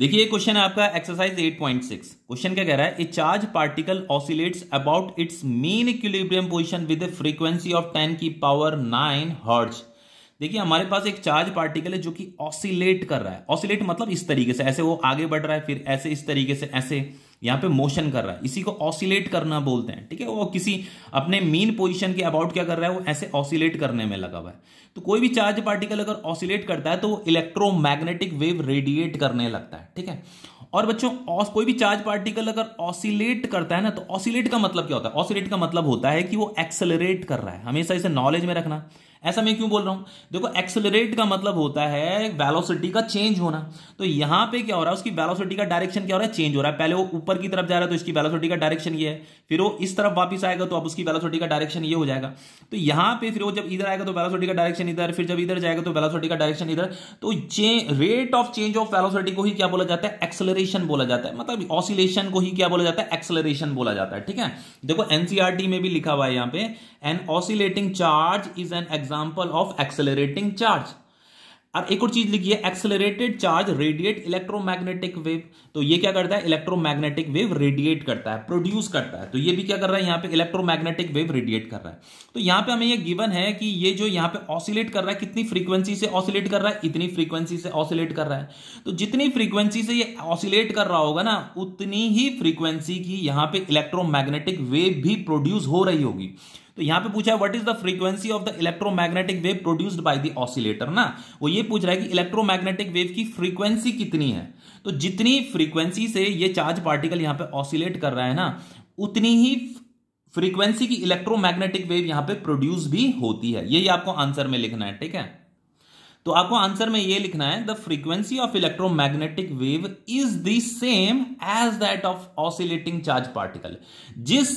देखिए क्वेश्चन है आपका एक्सरसाइज 8.6 क्वेश्चन क्या कह रहा है a charge particle oscillates about its mean equilibrium position with frequency of 10 की पावर 9 हर्ज देखिए हमारे पास एक चार्ज पार्टिकल है जो कि ऑसिलेट कर रहा है ऑसिलेट मतलब इस तरीके से ऐसे वो आगे बढ़ रहा है फिर ऐसे इस तरीके से ऐसे यहाँ पे मोशन कर रहा है इसी को ऑसिलेट करना बोलते हैं ठीक है वो किसी अपने मीन पोजिशन के अबाउट क्या कर रहा है वो ऐसे ऑसिलेट करने में लगा हुआ है तो कोई भी चार्ज पार्टिकल अगर ऑसिलेट करता है तो वो इलेक्ट्रोमैग्नेटिक वेव रेडिएट करने लगता है ठीक है और बच्चों कोई भी चार्ज पार्टिकल अगर ऑसिलेट करता है ना तो ऑसिलेट का मतलब क्या होता है ऑसिलेट का मतलब होता है कि वो एक्सेलरेट कर रहा है हमेशा इसे नॉलेज में रखना ऐसा मैं क्यों बोल रहा हूं देखो एक्सेलरेट का मतलब होता है वेलोसिटी का चेंज होना तो यहां पे क्या हो रहा है उसकी वेलोसिटी का डायरेक्शन क्या हो रहा है चेंज हो रहा है पहले वो ऊपर की तरफ जा रहा है तो इसकी वेलोसिटी का डायरेक्शन ये है फिर वो इस तरफ वापस आएगा तो अब उसकी वेलोसिटी का डायरेक्शन ये हो जाएगा तो यहां पर फिर वो जब इधर आएगा तो वेलोसिटी का डायरेक्शन इधर फिर जब इधर जाएगा तो वेलोसिटी का डायरेक्शन इधर तो rate of change of velocity को ही क्या बोला जाता है एक्सेलरेशन बोला जाता है मतलब ऑसिलेशन को ही क्या बोला जाता है एक्सेलरेशन बोला जाता है ठीक है देखो एनसीआरटी e में भी लिखा हुआ है यहां पर an oscillating charge is an exam example of accelerating charge और एक और चीज लिखी है accelerated charge radiate electromagnetic wave तो ये क्या करता है इलेक्ट्रोमैग्नेटिक वेव रेडिएट करता है प्रोड्यूस करता है तो ये भी क्या कर रहा है यहाँ पे इलेक्ट्रोमैग्नेटिक वेव रेडिएट कर रहा है तो यहाँ पे हमें ये गिवन है कि ये जो यहाँ पे ऑसिलेट कर रहा है कितनी फ्रीक्वेंसी से ऑसिलेट कर रहा है इतनी फ्रीक्वेंसी से ऑसिलेट कर रहा है तो जितनी फ्रीक्वेंसी से ये ऑसिलेट कर रहा होगा ना उतनी ही फ्रीक्वेंसी की यहाँ पे इलेक्ट्रोमैग्नेटिक वेव भी प्रोड्यूस हो रही होगी तो यहां पे पूछा है what is the frequency of the electromagnetic wave produced by the oscillator ना वो ये पूछ रहा है कि इलेक्ट्रोमैग्नेटिक वेव की फ्रीक्वेंसी कितनी है तो जितनी फ्रीक्वेंसी से ये चार्ज पार्टिकल यहां पे ऑसिलेट कर रहा है ना उतनी ही फ्रीक्वेंसी की इलेक्ट्रोमैग्नेटिक वेव यहां पे प्रोड्यूस भी होती है यही आपको आंसर में लिखना है ठीक है तो आपको आंसर में ये लिखना है the frequency of electromagnetic wave is the same as that of oscillating charge particle जिस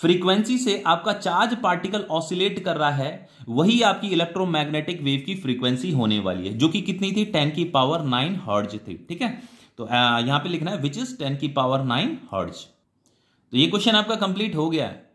फ्रीक्वेंसी से आपका चार्ज पार्टिकल ऑसिलेट कर रहा है वही आपकी इलेक्ट्रोमैग्नेटिक वेव की फ्रीक्वेंसी होने वाली है जो कि कितनी थी टेन की पावर नाइन हर्ज थी ठीक है तो यहां पे लिखना है विच इज टेन की पावर नाइन हर्ज तो ये क्वेश्चन आपका कंप्लीट हो गया है